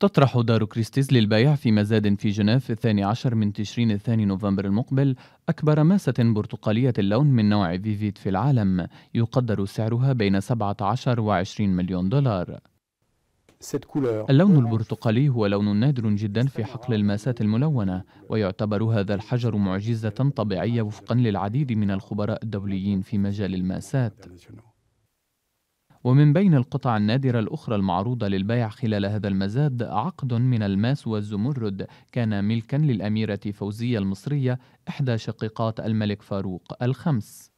تطرح دار كريستيز للبيع في مزاد في جنيف في الثاني عشر من تشرين الثاني نوفمبر المقبل أكبر ماسة برتقالية اللون من نوع فيفيت في العالم يقدر سعرها بين 17 و 20 مليون دولار اللون البرتقالي هو لون نادر جدا في حقل الماسات الملونة ويعتبر هذا الحجر معجزة طبيعية وفقا للعديد من الخبراء الدوليين في مجال الماسات ومن بين القطع النادرة الأخرى المعروضة للبيع خلال هذا المزاد عقد من الماس والزمرد كان ملكا للأميرة فوزية المصرية إحدى شقيقات الملك فاروق الخمس